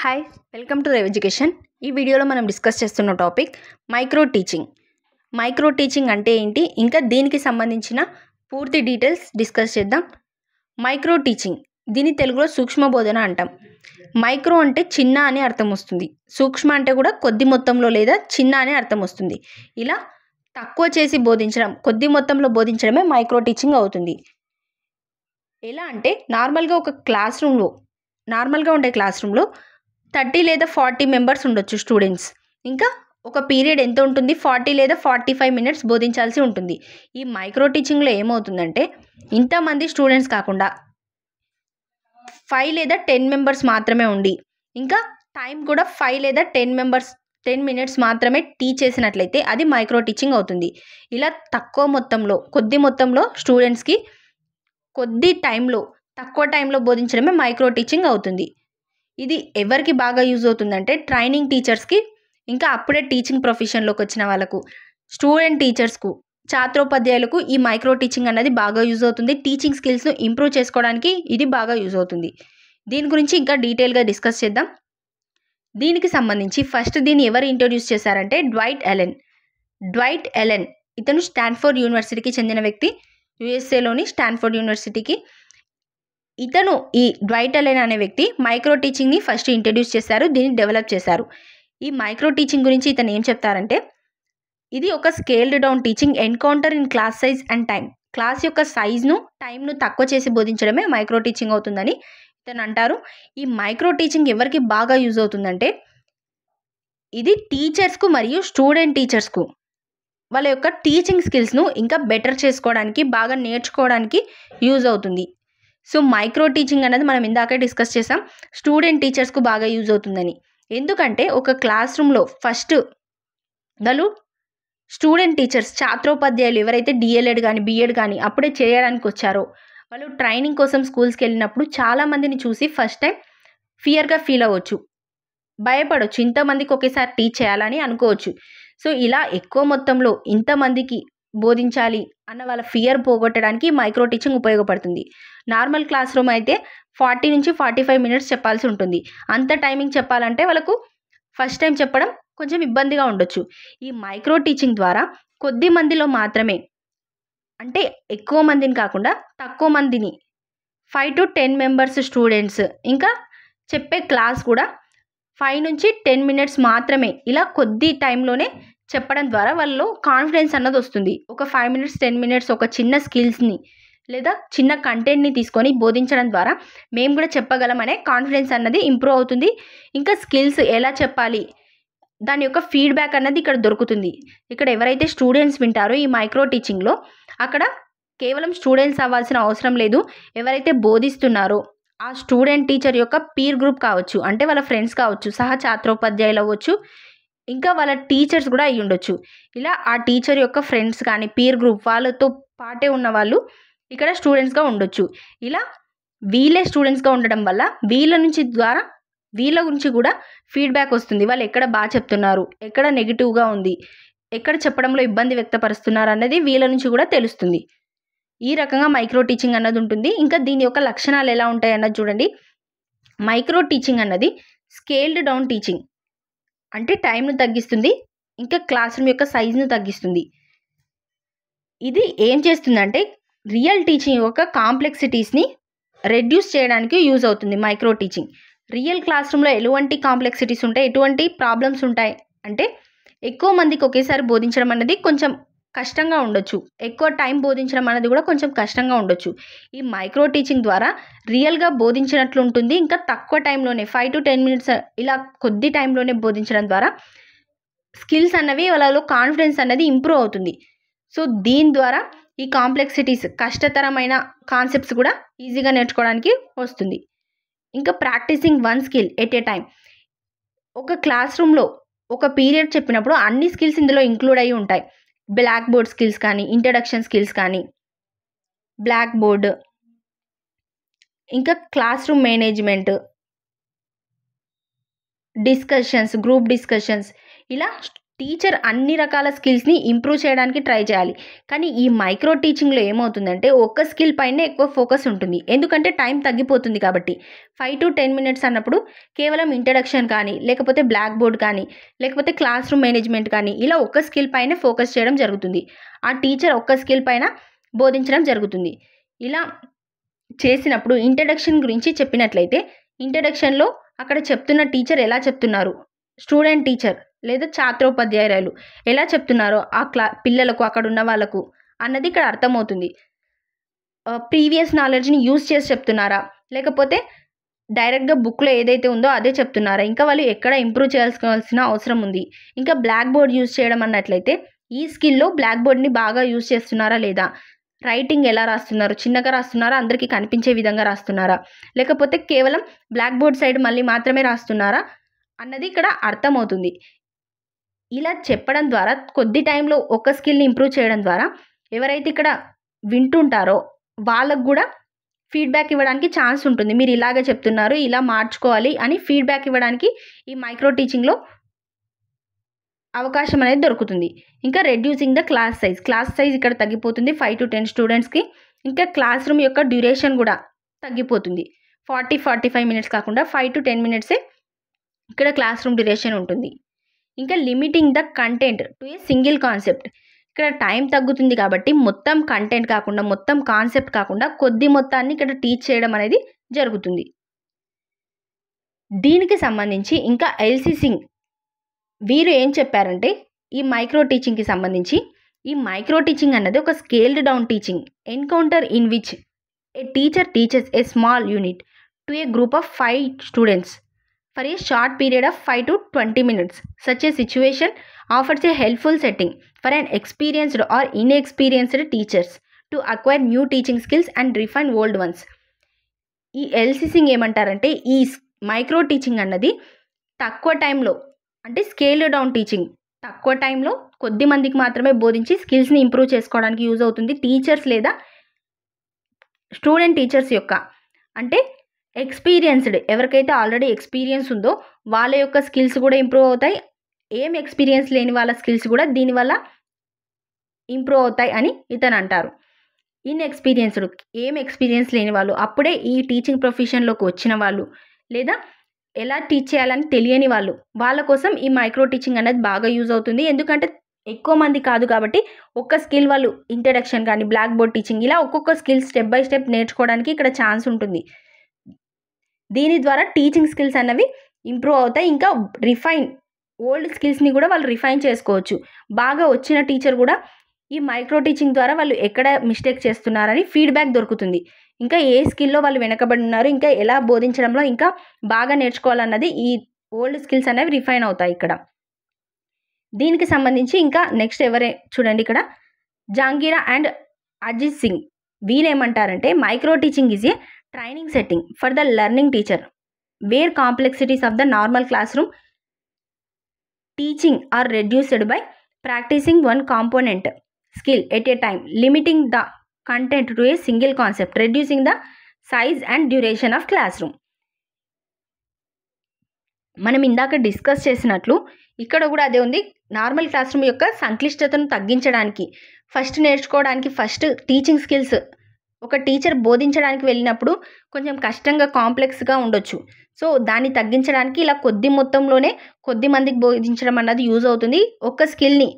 Hi welcome to Rave education ఈ వీడియోలో మనం డిస్కస్ చేస్తున్న topic micro teaching micro teaching అంటే ఏంటి ఇంకా దీనికి సంబంధించిన పూర్తి డీటెయిల్స్ డిస్కస్ చేద్దాం మైక్రో టీచింగ్ దీని తెలుగులో సూక్ష్మ బోధన అంటాం మైక్రో అంటే చిన్న అని అర్థం వస్తుంది సూక్ష్మ అంటే కూడా కొద్ది మొత్తంలో లేదా చిన్న అని అర్థం వస్తుంది ఇలా తక్కువ చేసి బోధించడం కొద్ది మొత్తంలో బోధించడమే మైక్రో టీచింగ్ అవుతుంది ఎలా అంటే నార్మల్గా ఒక క్లాస్ రూమ్లో నార్మల్గా ఉండే క్లాస్ రూమ్లో థర్టీ లేదా ఫార్టీ మెంబర్స్ ఉండొచ్చు స్టూడెంట్స్ ఇంకా ఒక పీరియడ్ ఎంత ఉంటుంది ఫార్టీ లేదా ఫార్టీ ఫైవ్ మినిట్స్ బోధించాల్సి ఉంటుంది ఈ మైక్రో టీచింగ్లో ఏమవుతుందంటే ఇంతమంది స్టూడెంట్స్ కాకుండా ఫైవ్ లేదా టెన్ మెంబర్స్ మాత్రమే ఉండి ఇంకా టైం కూడా ఫైవ్ లేదా టెన్ మెంబర్స్ టెన్ మినిట్స్ మాత్రమే టీచ్ చేసినట్లయితే అది మైక్రో టీచింగ్ అవుతుంది ఇలా తక్కువ మొత్తంలో కొద్ది మొత్తంలో స్టూడెంట్స్కి కొద్ది టైంలో తక్కువ టైంలో బోధించడమే మైక్రో టీచింగ్ అవుతుంది ఇది ఎవరికి బాగా యూజ్ అవుతుందంటే ట్రైనింగ్ టీచర్స్కి ఇంకా అప్పుడే టీచింగ్ ప్రొఫెషన్లోకి వచ్చిన వాళ్ళకు స్టూడెంట్ టీచర్స్కు ఛాత్రోపాధ్యాయులకు ఈ మైక్రో టీచింగ్ అనేది బాగా యూజ్ అవుతుంది టీచింగ్ స్కిల్స్ను ఇంప్రూవ్ చేసుకోవడానికి ఇది బాగా యూజ్ అవుతుంది దీని గురించి ఇంకా డీటెయిల్గా డిస్కస్ చేద్దాం దీనికి సంబంధించి ఫస్ట్ దీన్ని ఎవరు ఇంట్రొడ్యూస్ చేశారంటే డ్వైట్ ఎలెన్ డ్వైట్ ఎలెన్ ఇతను స్టాన్ఫోర్డ్ యూనివర్సిటీకి చెందిన వ్యక్తి యుఎస్ఏలోని స్టాన్ఫోర్డ్ యూనివర్సిటీకి ఇతను ఈ డ్వైట్ అలెన్ అనే వ్యక్తి మైక్రో టీచింగ్ని ఫస్ట్ ఇంట్రడ్యూస్ చేశారు దీన్ని డెవలప్ చేశారు ఈ మైక్రో టీచింగ్ గురించి ఇతను ఏం చెప్తారంటే ఇది ఒక scaled down teaching encounter in class size and time class యొక్క సైజ్ను టైంను తక్కువ చేసి బోధించడమే మైక్రో టీచింగ్ అవుతుందని ఇతను అంటారు ఈ మైక్రో టీచింగ్ ఎవరికి బాగా యూజ్ అవుతుందంటే ఇది టీచర్స్కు మరియు స్టూడెంట్ టీచర్స్కు వాళ్ళ యొక్క టీచింగ్ స్కిల్స్ను ఇంకా బెటర్ చేసుకోవడానికి బాగా నేర్చుకోవడానికి యూజ్ అవుతుంది సో మైక్రో టీచింగ్ అనేది మనం ఇందాకే డిస్కస్ చేసాం స్టూడెంట్ టీచర్స్కు బాగా యూజ్ అవుతుందని ఎందుకంటే ఒక క్లాస్ రూమ్లో ఫస్ట్ వాళ్ళు స్టూడెంట్ టీచర్స్ ఛాత్రోపాధ్యాయులు ఎవరైతే డిఎల్ఎడ్ కానీ బీఎడ్ కానీ అప్పుడే చేయడానికి వచ్చారో వాళ్ళు ట్రైనింగ్ కోసం స్కూల్స్కి వెళ్ళినప్పుడు చాలామందిని చూసి ఫస్ట్ టైం ఫియర్గా ఫీల్ అవ్వచ్చు భయపడవచ్చు ఇంతమందికి ఒకేసారి టీచ్ చేయాలని అనుకోవచ్చు సో ఇలా ఎక్కువ మొత్తంలో ఇంతమందికి బోధించాలి అన్న వాళ్ళ ఫియర్ పోగొట్టడానికి మైక్రో టీచింగ్ ఉపయోగపడుతుంది నార్మల్ క్లాస్ రూమ్ అయితే ఫార్టీ నుంచి ఫార్టీ ఫైవ్ మినిట్స్ చెప్పాల్సి ఉంటుంది అంత టైమింగ్ చెప్పాలంటే వాళ్ళకు ఫస్ట్ టైం చెప్పడం కొంచెం ఇబ్బందిగా ఉండొచ్చు ఈ మైక్రో టీచింగ్ ద్వారా కొద్ది మందిలో మాత్రమే అంటే ఎక్కువ మందిని కాకుండా తక్కువ మందిని five to ten members students ఇంకా చెప్పే క్లాస్ కూడా ఫైవ్ నుంచి టెన్ మినిట్స్ మాత్రమే ఇలా కొద్ది టైంలోనే చెప్పడం ద్వారా వాళ్ళు కాన్ఫిడెన్స్ అన్నది వస్తుంది ఒక ఫైవ్ మినిట్స్ టెన్ మినిట్స్ ఒక చిన్న స్కిల్స్ని లేదా చిన్న కంటెంట్ని తీసుకొని బోధించడం ద్వారా మేము కూడా చెప్పగలం అనే కాన్ఫిడెన్స్ అన్నది ఇంప్రూవ్ అవుతుంది ఇంకా స్కిల్స్ ఎలా చెప్పాలి దాని యొక్క ఫీడ్బ్యాక్ అన్నది ఇక్కడ దొరుకుతుంది ఇక్కడ ఎవరైతే స్టూడెంట్స్ వింటారో ఈ మైక్రో టీచింగ్లో అక్కడ కేవలం స్టూడెంట్స్ అవ్వాల్సిన అవసరం లేదు ఎవరైతే బోధిస్తున్నారో ఆ స్టూడెంట్ టీచర్ యొక్క పీర్ గ్రూప్ కావచ్చు అంటే వాళ్ళ ఫ్రెండ్స్ కావచ్చు సహ ఛాత్రోపాధ్యాయులు అవ్వచ్చు ఇంకా వాళ్ళ టీచర్స్ కూడా అయ్యి ఉండొచ్చు ఇలా ఆ టీచర్ యొక్క ఫ్రెండ్స్ కానీ పీర్ గ్రూప్ వాళ్ళతో పాటే ఉన్న వాళ్ళు ఇక్కడ స్టూడెంట్స్గా ఉండొచ్చు ఇలా వీళ్ళే స్టూడెంట్స్గా ఉండడం వల్ల వీళ్ళ నుంచి ద్వారా వీళ్ళ గురించి కూడా ఫీడ్బ్యాక్ వస్తుంది వాళ్ళు ఎక్కడ బాగా చెప్తున్నారు ఎక్కడ నెగిటివ్గా ఉంది ఎక్కడ చెప్పడంలో ఇబ్బంది వ్యక్తపరుస్తున్నారు అన్నది వీళ్ళ నుంచి కూడా తెలుస్తుంది ఈ రకంగా మైక్రో టీచింగ్ అన్నది ఉంటుంది ఇంకా దీని యొక్క లక్షణాలు ఎలా ఉంటాయి అన్నది చూడండి మైక్రో టీచింగ్ అన్నది స్కేల్డ్ డౌన్ టీచింగ్ అంటే టైంను తగ్గిస్తుంది ఇంకా క్లాస్ రూమ్ యొక్క సైజును తగ్గిస్తుంది ఇది ఏం చేస్తుందంటే రియల్ టీచింగ్ యొక్క కాంప్లెక్సిటీస్ని రెడ్యూస్ చేయడానికి యూజ్ అవుతుంది మైక్రో టీచింగ్ రియల్ క్లాస్ రూమ్లో ఎటువంటి కాంప్లెక్సిటీస్ ఉంటాయి ఎటువంటి ప్రాబ్లమ్స్ ఉంటాయి అంటే ఎక్కువ మందికి ఒకేసారి బోధించడం అనేది కొంచెం కష్టంగా ఉండొచ్చు ఎక్కువ టైం బోధించడం అనేది కూడా కొంచెం కష్టంగా ఉండొచ్చు ఈ మైక్రో టీచింగ్ ద్వారా రియల్గా బోధించినట్లు ఉంటుంది ఇంకా తక్కువ టైంలోనే ఫైవ్ టు టెన్ మినిట్స్ ఇలా కొద్ది టైంలోనే బోధించడం ద్వారా స్కిల్స్ అన్నవి వాళ్ళలో కాన్ఫిడెన్స్ అనేది ఇంప్రూవ్ అవుతుంది సో దీని ద్వారా ఈ కాంప్లెక్సిటీస్ కష్టతరమైన కాన్సెప్ట్స్ కూడా ఈజీగా నేర్చుకోవడానికి వస్తుంది ఇంకా practising one skill at a time ఒక క్లాస్ రూమ్లో ఒక పీరియడ్ చెప్పినప్పుడు అన్ని స్కిల్స్ ఇందులో ఇంక్లూడ్ అయి ఉంటాయి బ్లాక్ బోర్డ్ స్కిల్స్ కానీ ఇంట్రడక్షన్ స్కిల్స్ కానీ బ్లాక్ బోర్డ్ ఇంకా classroom management discussions group discussions ఇలా టీచర్ అన్ని రకాల స్కిల్స్ని ఇంప్రూవ్ చేయడానికి ట్రై చేయాలి కానీ ఈ మైక్రో టీచింగ్లో ఏమవుతుందంటే ఒక్క స్కిల్ పైనే ఎక్కువ ఫోకస్ ఉంటుంది ఎందుకంటే టైం తగ్గిపోతుంది కాబట్టి ఫైవ్ టు టెన్ మినిట్స్ అన్నప్పుడు కేవలం ఇంట్రడక్షన్ కానీ లేకపోతే బ్లాక్ బోర్డ్ కానీ లేకపోతే క్లాస్ రూమ్ మేనేజ్మెంట్ కానీ ఇలా ఒక్క స్కిల్ పైనే ఫోకస్ చేయడం జరుగుతుంది ఆ టీచర్ ఒక్క స్కిల్ పైన బోధించడం జరుగుతుంది ఇలా చేసినప్పుడు ఇంట్రడక్షన్ గురించి చెప్పినట్లయితే ఇంట్రడక్షన్లో అక్కడ చెప్తున్న టీచర్ ఎలా చెప్తున్నారు స్టూడెంట్ టీచర్ లేదా ఛాత్రోపాధ్యాయురాలు ఎలా చెప్తున్నారో ఆ క్లా పిల్లలకు అక్కడ ఉన్న వాళ్ళకు అన్నది ఇక్కడ అర్థమవుతుంది ప్రీవియస్ నాలెడ్జ్ని యూజ్ చేసి చెప్తున్నారా లేకపోతే డైరెక్ట్గా బుక్లో ఏదైతే ఉందో అదే చెప్తున్నారా ఇంకా వాళ్ళు ఎక్కడ ఇంప్రూవ్ చేయాల్సిన అవసరం ఉంది ఇంకా బ్లాక్ బోర్డ్ యూజ్ చేయడం అన్నట్లయితే ఈ స్కిల్లో బ్లాక్ బోర్డ్ని బాగా యూజ్ చేస్తున్నారా లేదా రైటింగ్ ఎలా రాస్తున్నారు చిన్నగా రాస్తున్నారా అందరికీ కనిపించే విధంగా రాస్తున్నారా లేకపోతే కేవలం బ్లాక్ బోర్డ్ సైడ్ మళ్ళీ మాత్రమే రాస్తున్నారా అన్నది ఇక్కడ అర్థమవుతుంది ఇలా చెప్పడం ద్వారా కొద్ది టైంలో ఒక స్కిల్ని ఇంప్రూవ్ చేయడం ద్వారా ఎవరైతే ఇక్కడ వింటుంటారో వాళ్ళకు కూడా ఫీడ్బ్యాక్ ఇవ్వడానికి ఛాన్స్ ఉంటుంది మీరు ఇలాగే చెప్తున్నారు ఇలా మార్చుకోవాలి అని ఫీడ్బ్యాక్ ఇవ్వడానికి ఈ మైక్రో టీచింగ్లో అవకాశం అనేది దొరుకుతుంది ఇంకా reducing the class size class size ఇక్కడ తగ్గిపోతుంది ఫైవ్ టు టెన్ స్టూడెంట్స్కి ఇంకా క్లాస్ రూమ్ యొక్క డ్యూరేషన్ కూడా తగ్గిపోతుంది ఫార్టీ ఫార్టీ ఫైవ్ మినిట్స్ కాకుండా ఫైవ్ టు టెన్ మినిట్సే ఇక్కడ క్లాస్ రూమ్ డ్యూరేషన్ ఉంటుంది ఇంకా limiting the content to a single concept ఇక్కడ టైం తగ్గుతుంది కాబట్టి మొత్తం కంటెంట్ కాకుండా మొత్తం కాన్సెప్ట్ కాకుండా కొద్ది మొత్తాన్ని ఇక్కడ టీచ్ చేయడం అనేది జరుగుతుంది దీనికి సంబంధించి ఇంకా ఎల్సీ సింగ్ వీరు ఏం చెప్పారంటే ఈ మైక్రో టీచింగ్కి సంబంధించి ఈ మైక్రో టీచింగ్ అన్నది ఒక scaled down teaching encounter in which a teacher teachers a small unit to a group of five students for a short period of 5 to 20 minutes. Such a situation offers a helpful setting for an experienced or inexperienced teachers to acquire new teaching skills and refine old ones. ఈ ఎల్సిసింగ్ ఏమంటారంటే ఈ micro teaching అన్నది తక్కువ టైంలో అంటే scale down teaching తక్కువ టైంలో కొద్ది మందికి మాత్రమే బోధించి స్కిల్స్ని ఇంప్రూవ్ చేసుకోవడానికి యూజ్ అవుతుంది టీచర్స్ లేదా స్టూడెంట్ టీచర్స్ యొక్క అంటే ఎక్స్పీరియన్స్డ్ ఎవరికైతే ఆల్రెడీ ఎక్స్పీరియన్స్ ఉందో వాళ్ళ యొక్క స్కిల్స్ కూడా ఇంప్రూవ్ అవుతాయి ఏం ఎక్స్పీరియన్స్ లేని వాళ్ళ స్కిల్స్ కూడా దీనివల్ల ఇంప్రూవ్ అవుతాయి అని ఇతను అంటారు ఇన్ ఎక్స్పీరియన్స్డ్ ఏం ఎక్స్పీరియన్స్ లేని వాళ్ళు అప్పుడే ఈ టీచింగ్ ప్రొఫెషన్లోకి వచ్చిన వాళ్ళు లేదా ఎలా టీచ్ చేయాలని తెలియని వాళ్ళు వాళ్ళ కోసం ఈ మైక్రో టీచింగ్ అనేది బాగా యూజ్ అవుతుంది ఎందుకంటే ఎక్కువ మంది కాదు కాబట్టి ఒక్క స్కిల్ వాళ్ళు ఇంట్రడక్షన్ కానీ బ్లాక్ బోర్డ్ టీచింగ్ ఇలా ఒక్కొక్క స్కిల్ స్టెప్ బై స్టెప్ నేర్చుకోవడానికి ఇక్కడ ఛాన్స్ ఉంటుంది దీని ద్వారా టీచింగ్ స్కిల్స్ అన్నవి ఇంప్రూవ్ అవుతాయి ఇంకా రిఫైన్ ఓల్డ్ స్కిల్స్ని కూడా వాళ్ళు రిఫైన్ చేసుకోవచ్చు బాగా వచ్చిన టీచర్ కూడా ఈ మైక్రో టీచింగ్ ద్వారా వాళ్ళు ఎక్కడ మిస్టేక్ చేస్తున్నారని ఫీడ్బ్యాక్ దొరుకుతుంది ఇంకా ఏ స్కిల్లో వాళ్ళు వెనకబడి ఉన్నారు ఇంకా ఎలా బోధించడంలో ఇంకా బాగా నేర్చుకోవాలన్నది ఈ ఓల్డ్ స్కిల్స్ అనేవి రిఫైన్ అవుతాయి ఇక్కడ దీనికి సంబంధించి ఇంకా నెక్స్ట్ ఎవరే చూడండి ఇక్కడ జాంగీరా అండ్ అజిత్ సింగ్ వీళ్ళేమంటారంటే micro teaching is a training setting for the learning teacher where complexities of the normal classroom teaching are reduced by practising one component skill at a time limiting the content to a single concept reducing the size and duration of classroom మనం ఇందాక discuss చేసినట్లు ఇక్కడ కూడా అదే ఉంది normal class room యొక్క సంక్లిష్టతను తగ్గించడానికి ఫస్ట్ నేర్చుకోవడానికి ఫస్ట్ టీచింగ్ స్కిల్స్ ఒక టీచర్ బోధించడానికి వెళ్ళినప్పుడు కొంచెం కష్టంగా కాంప్లెక్స్గా ఉండొచ్చు సో దాన్ని తగ్గించడానికి ఇలా కొద్ది మొత్తంలోనే కొద్ది మందికి బోధించడం అన్నది యూజ్ అవుతుంది ఒక్క స్కిల్ని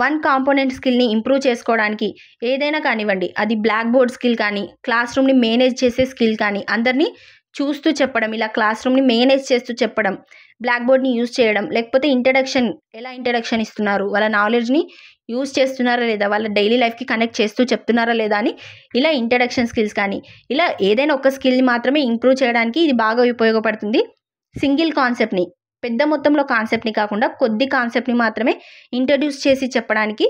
వన్ కాంపోనెంట్ స్కిల్ని ఇంప్రూవ్ చేసుకోవడానికి ఏదైనా కానివ్వండి అది బ్లాక్ బోర్డ్ స్కిల్ కానీ క్లాస్ రూమ్ని మేనేజ్ చేసే స్కిల్ కానీ అందరినీ చూస్తూ చెప్పడం ఇలా క్లాస్ రూమ్ని మేనేజ్ చేస్తూ చెప్పడం బ్లాక్ బోర్డ్ని యూజ్ చేయడం లేకపోతే ఇంట్రడక్షన్ ఎలా ఇంట్రడక్షన్ ఇస్తున్నారు వాళ్ళ నాలెడ్జ్ని యూజ్ చేస్తున్నారా లేదా వాళ్ళ డైలీ లైఫ్కి కనెక్ట్ చేస్తూ చెప్తున్నారా లేదా అని ఇలా ఇంట్రడక్షన్ స్కిల్స్ కానీ ఇలా ఏదైనా ఒక స్కిల్ని మాత్రమే ఇంప్రూవ్ చేయడానికి ఇది బాగా ఉపయోగపడుతుంది సింగిల్ కాన్సెప్ట్ని పెద్ద మొత్తంలో కాన్సెప్ట్ని కాకుండా కొద్ది కాన్సెప్ట్ని మాత్రమే ఇంట్రడ్యూస్ చేసి చెప్పడానికి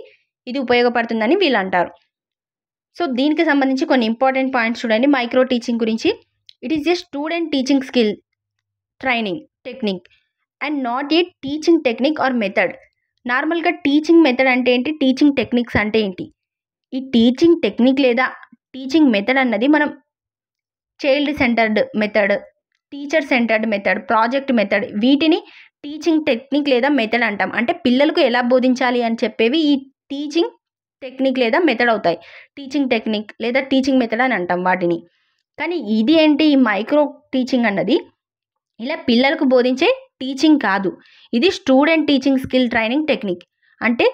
ఇది ఉపయోగపడుతుందని వీళ్ళు అంటారు సో దీనికి సంబంధించి కొన్ని ఇంపార్టెంట్ పాయింట్స్ చూడండి మైక్రో టీచింగ్ గురించి it is a student teaching skill training technique and not a teaching technique or method నార్మల్గా టీచింగ్ మెథడ్ అంటే ఏంటి టీచింగ్ టెక్నిక్స్ అంటే ఏంటి ఈ టీచింగ్ టెక్నిక్ లేదా టీచింగ్ మెథడ్ అన్నది మనం child centred method teacher centred method project method వీటిని టీచింగ్ టెక్నిక్ లేదా మెథడ్ అంటాం అంటే పిల్లలకు ఎలా బోధించాలి అని చెప్పేవి ఈ టీచింగ్ టెక్నిక్ లేదా మెథడ్ అవుతాయి టీచింగ్ టెక్నిక్ లేదా టీచింగ్ మెథడ్ అని అంటాం వాటిని కానీ ఇది ఏంటి ఈ మైక్రో టీచింగ్ అన్నది ఇలా పిల్లలకు బోధించే టీచింగ్ కాదు ఇది student teaching skill training technique అంటే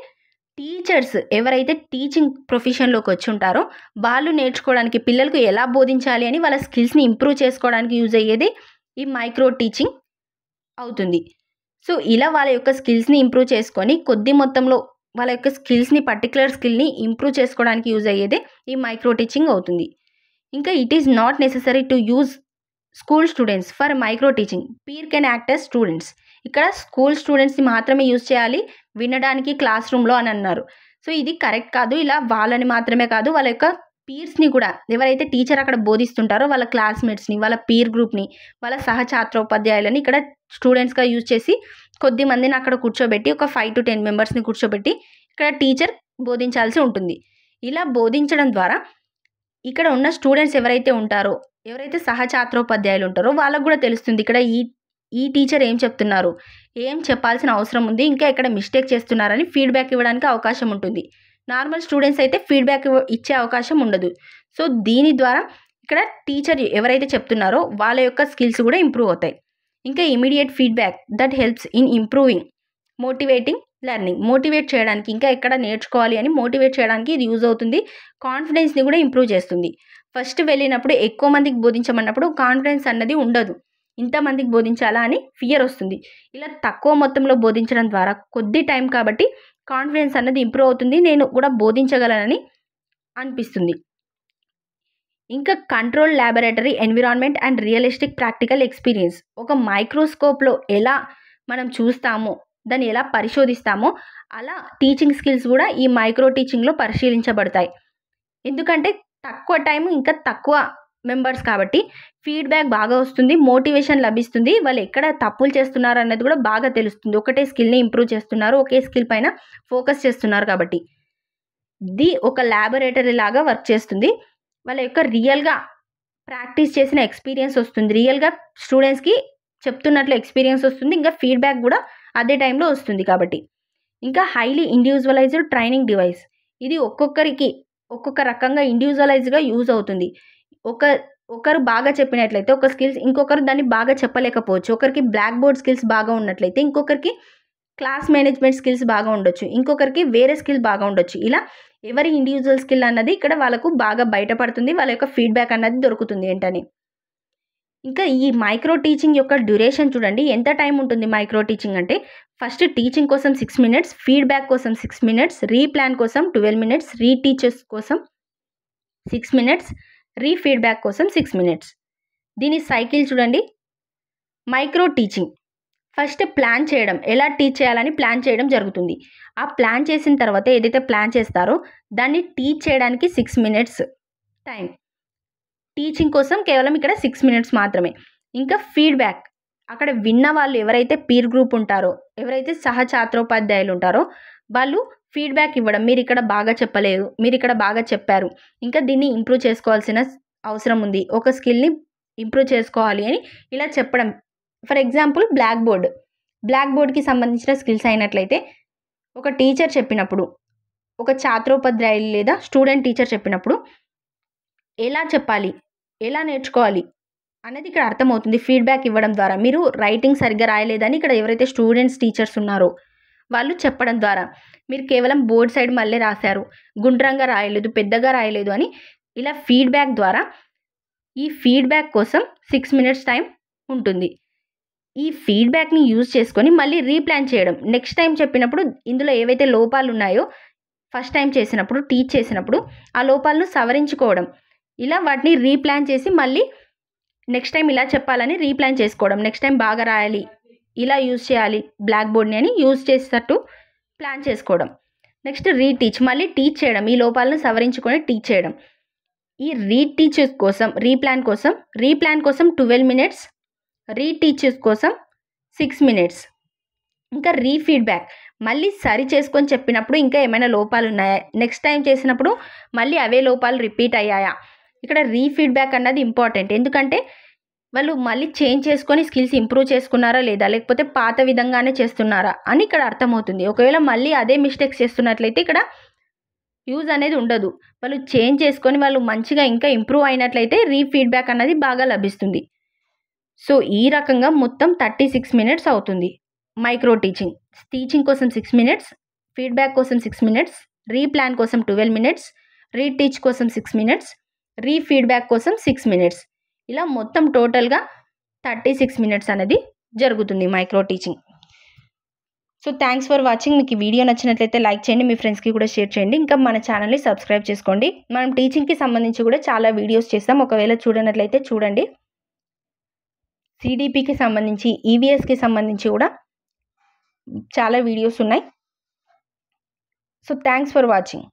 టీచర్స్ ఎవరైతే టీచింగ్ ప్రొఫెషన్లోకి వచ్చి ఉంటారో వాళ్ళు నేర్చుకోవడానికి పిల్లలకు ఎలా బోధించాలి అని వాళ్ళ స్కిల్స్ని ఇంప్రూవ్ చేసుకోవడానికి యూజ్ అయ్యేది ఈ మైక్రో టీచింగ్ అవుతుంది సో ఇలా వాళ్ళ యొక్క స్కిల్స్ని ఇంప్రూవ్ చేసుకొని కొద్ది మొత్తంలో వాళ్ళ యొక్క స్కిల్స్ని పర్టికులర్ స్కిల్ని ఇంప్రూవ్ చేసుకోవడానికి యూజ్ అయ్యేదే ఈ మైక్రో టీచింగ్ అవుతుంది ఇంకా it is not necessary to use school students for micro teaching peer can act as students ఇక్కడ స్కూల్ స్టూడెంట్స్ని మాత్రమే యూజ్ చేయాలి వినడానికి క్లాస్ రూమ్లో అని అన్నారు సో ఇది కరెక్ట్ కాదు ఇలా వాళ్ళని మాత్రమే కాదు వాళ్ళ యొక్క పీర్స్ని కూడా ఎవరైతే టీచర్ అక్కడ బోధిస్తుంటారో వాళ్ళ క్లాస్మేట్స్ని వాళ్ళ పీర్ గ్రూప్ని వాళ్ళ సహఛాత్రోపాధ్యాయులని ఇక్కడ స్టూడెంట్స్గా యూజ్ చేసి కొద్ది మందిని అక్కడ కూర్చోబెట్టి ఒక ఫైవ్ టు టెన్ మెంబర్స్ని కూర్చోబెట్టి ఇక్కడ టీచర్ బోధించాల్సి ఉంటుంది ఇలా బోధించడం ద్వారా ఇక్కడ ఉన్న స్టూడెంట్స్ ఎవరైతే ఉంటారో ఎవరైతే సహచాత్రోపాధ్యాయులు ఉంటారో వాళ్ళకు కూడా తెలుస్తుంది ఇక్కడ ఈ ఈ టీచర్ ఏం చెప్తున్నారు ఏం చెప్పాల్సిన అవసరం ఉంది ఇంకా ఇక్కడ మిస్టేక్ చేస్తున్నారని ఫీడ్బ్యాక్ ఇవ్వడానికి అవకాశం ఉంటుంది నార్మల్ స్టూడెంట్స్ అయితే ఫీడ్బ్యాక్ ఇచ్చే అవకాశం ఉండదు సో దీని ద్వారా ఇక్కడ టీచర్ ఎవరైతే చెప్తున్నారో వాళ్ళ యొక్క స్కిల్స్ కూడా ఇంప్రూవ్ అవుతాయి ఇంకా immediate feedback that helps in improving motivating learning motivate చేయడానికి ఇంకా ఎక్కడ నేర్చుకోవాలి అని మోటివేట్ చేయడానికి ఇది యూజ్ అవుతుంది కాన్ఫిడెన్స్ని కూడా ఇంప్రూవ్ చేస్తుంది ఫస్ట్ వెళ్ళినప్పుడు ఎక్కువ మందికి బోధించమన్నప్పుడు కాన్ఫిడెన్స్ అన్నది ఉండదు ఇంతమందికి బోధించాలా అని ఫియర్ వస్తుంది ఇలా తక్కువ మొత్తంలో బోధించడం ద్వారా కొద్ది టైం కాబట్టి కాన్ఫిడెన్స్ అన్నది ఇంప్రూవ్ అవుతుంది నేను కూడా బోధించగలనని అనిపిస్తుంది ఇంకా control laboratory environment and realistic practical experience ఒక మైక్రోస్కోప్లో ఎలా మనం చూస్తామో దాన్ని ఎలా పరిశోధిస్తామో అలా టీచింగ్ స్కిల్స్ కూడా ఈ మైక్రో టీచింగ్లో పరిశీలించబడతాయి ఎందుకంటే తక్కువ టైం ఇంకా తక్కువ మెంబర్స్ కాబట్టి ఫీడ్బ్యాక్ బాగా వస్తుంది మోటివేషన్ లభిస్తుంది వాళ్ళు ఎక్కడ తప్పులు చేస్తున్నారు అన్నది కూడా బాగా తెలుస్తుంది ఒకటే స్కిల్ని ఇంప్రూవ్ చేస్తున్నారు ఒకే స్కిల్ పైన ఫోకస్ చేస్తున్నారు కాబట్టి ఇది ఒక ల్యాబొరేటరీ లాగా వర్క్ చేస్తుంది వాళ్ళ యొక్క రియల్గా ప్రాక్టీస్ చేసిన ఎక్స్పీరియన్స్ వస్తుంది రియల్గా స్టూడెంట్స్కి చెప్తున్నట్లు ఎక్స్పీరియన్స్ వస్తుంది ఇంకా ఫీడ్బ్యాక్ కూడా అదే టైంలో వస్తుంది కాబట్టి ఇంకా హైలీ ఇండివిజువలైజ్డ్ ట్రైనింగ్ డివైస్ ఇది ఒక్కొక్కరికి ఒక్కొక్క రకంగా ఇండివిజువలైజ్గా యూజ్ అవుతుంది ఒక ఒకరు బాగా చెప్పినట్లయితే ఒక స్కిల్స్ ఇంకొకరు దాన్ని బాగా చెప్పలేకపోవచ్చు ఒకరికి బ్లాక్ బోర్డ్ స్కిల్స్ బాగా ఉన్నట్లయితే ఇంకొకరికి క్లాస్ మేనేజ్మెంట్ స్కిల్స్ బాగా ఉండొచ్చు ఇంకొకరికి వేరే స్కిల్ బాగా ఉండొచ్చు ఇలా ఎవరి ఇండివిజువల్ స్కిల్ అన్నది ఇక్కడ వాళ్ళకు బాగా బయటపడుతుంది వాళ్ళ యొక్క ఫీడ్బ్యాక్ అన్నది దొరుకుతుంది ఏంటని ఇంకా ఈ మైక్రో టీచింగ్ యొక్క డ్యూరేషన్ చూడండి ఎంత టైం ఉంటుంది మైక్రో టీచింగ్ అంటే ఫస్ట్ టీచింగ్ కోసం సిక్స్ మినిట్స్ ఫీడ్బ్యాక్ కోసం సిక్స్ మినిట్స్ రీప్లాన్ కోసం ట్వెల్వ్ మినిట్స్ రీటీచర్స్ కోసం సిక్స్ మినిట్స్ రీఫీడ్బ్యాక్ కోసం సిక్స్ మినిట్స్ దీని సైకిల్ చూడండి మైక్రో టీచింగ్ ఫస్ట్ ప్లాన్ చేయడం ఎలా టీచ్ చేయాలని ప్లాన్ చేయడం జరుగుతుంది ఆ ప్లాన్ చేసిన తర్వాత ఏదైతే ప్లాన్ చేస్తారో దాన్ని టీచ్ చేయడానికి సిక్స్ మినిట్స్ టైం టీచింగ్ కోసం కేవలం ఇక్కడ సిక్స్ మినిట్స్ మాత్రమే ఇంకా ఫీడ్బ్యాక్ అక్కడ విన్న వాళ్ళు ఎవరైతే పీర్ గ్రూప్ ఉంటారో ఎవరైతే సహఛాత్రోపాధ్యాయులు ఉంటారో వాళ్ళు ఫీడ్బ్యాక్ ఇవ్వడం మీరు ఇక్కడ బాగా చెప్పలేదు మీరు ఇక్కడ బాగా చెప్పారు ఇంకా దీన్ని ఇంప్రూవ్ చేసుకోవాల్సిన అవసరం ఉంది ఒక స్కిల్ని ఇంప్రూవ్ చేసుకోవాలి అని ఇలా చెప్పడం ఫర్ ఎగ్జాంపుల్ బ్లాక్ బోర్డ్ బ్లాక్ బోర్డ్కి సంబంధించిన స్కిల్స్ అయినట్లయితే ఒక టీచర్ చెప్పినప్పుడు ఒక ఛాత్రోపాధ్యాయులు లేదా స్టూడెంట్ టీచర్ చెప్పినప్పుడు ఎలా చెప్పాలి ఎలా నేర్చుకోవాలి అనేది ఇక్కడ అర్థమవుతుంది ఫీడ్బ్యాక్ ఇవ్వడం ద్వారా మీరు రైటింగ్ సరిగ్గా రాయలేదని ఇక్కడ ఎవరైతే స్టూడెంట్స్ టీచర్స్ ఉన్నారో వాళ్ళు చెప్పడం ద్వారా మీరు కేవలం బోర్డ్ సైడ్ మళ్ళీ రాశారు గుండ్రంగా రాయలేదు పెద్దగా రాయలేదు అని ఇలా ఫీడ్బ్యాక్ ద్వారా ఈ ఫీడ్బ్యాక్ కోసం సిక్స్ మినిట్స్ టైం ఉంటుంది ఈ ఫీడ్బ్యాక్ని యూజ్ చేసుకొని మళ్ళీ రీప్లాన్ చేయడం నెక్స్ట్ టైం చెప్పినప్పుడు ఇందులో ఏవైతే లోపాలు ఉన్నాయో ఫస్ట్ టైం చేసినప్పుడు టీచ్ చేసినప్పుడు ఆ లోపాలను సవరించుకోవడం ఇలా వాటిని రీప్లాన్ చేసి మళ్ళీ నెక్స్ట్ టైం ఇలా చెప్పాలని రీప్లాన్ చేసుకోవడం నెక్స్ట్ టైం బాగా రాయాలి ఇలా యూజ్ చేయాలి బ్లాక్ బోర్డ్ని అని యూజ్ చేసేటట్టు ప్లాన్ చేసుకోవడం నెక్స్ట్ రీటీచ్ మళ్ళీ టీచ్ చేయడం ఈ లోపాలను సవరించుకొని టీచ్ చేయడం ఈ రీటీచ్ కోసం రీప్లాన్ కోసం రీప్లాన్ కోసం ట్వెల్వ్ మినిట్స్ రీటీచెస్ కోసం సిక్స్ మినిట్స్ ఇంకా రీఫీడ్బ్యాక్ మళ్ళీ సరి చేసుకొని చెప్పినప్పుడు ఇంకా ఏమైనా లోపాలు ఉన్నాయా నెక్స్ట్ టైం చేసినప్పుడు మళ్ళీ అవే లోపాలు రిపీట్ అయ్యాయా ఇక్కడ రీఫీడ్బ్యాక్ అన్నది ఇంపార్టెంట్ ఎందుకంటే వాళ్ళు మళ్ళీ చేంజ్ చేసుకొని స్కిల్స్ ఇంప్రూవ్ చేసుకున్నారా లేదా లేకపోతే పాత విధంగానే చేస్తున్నారా అని ఇక్కడ అర్థమవుతుంది ఒకవేళ మళ్ళీ అదే మిస్టేక్స్ చేస్తున్నట్లయితే ఇక్కడ యూజ్ అనేది ఉండదు వాళ్ళు చేంజ్ చేసుకొని వాళ్ళు మంచిగా ఇంకా ఇంప్రూవ్ అయినట్లయితే రీఫీడ్బ్యాక్ అన్నది బాగా లభిస్తుంది సో ఈ రకంగా మొత్తం థర్టీ సిక్స్ మినిట్స్ అవుతుంది మైక్రో టీచింగ్ టీచింగ్ కోసం సిక్స్ మినిట్స్ ఫీడ్బ్యాక్ కోసం సిక్స్ మినిట్స్ రీప్లాన్ కోసం ట్వెల్వ్ మినిట్స్ రీటీచ్ కోసం సిక్స్ మినిట్స్ రీ ఫీడ్బ్యాక్ కోసం సిక్స్ మినిట్స్ ఇలా మొత్తం టోటల్గా థర్టీ సిక్స్ మినిట్స్ అనేది జరుగుతుంది micro teaching so thanks for watching మీకు వీడియో నచ్చినట్లయితే లైక్ చేయండి మీ ఫ్రెండ్స్కి కూడా షేర్ చేయండి ఇంకా మన ఛానల్ని సబ్స్క్రైబ్ చేసుకోండి మనం టీచింగ్కి సంబంధించి కూడా చాలా వీడియోస్ చేస్తాం ఒకవేళ చూడనట్లయితే చూడండి సిడిపికి సంబంధించి ఈవీఎస్కి సంబంధించి కూడా చాలా వీడియోస్ ఉన్నాయి సో థ్యాంక్స్ ఫర్ వాచింగ్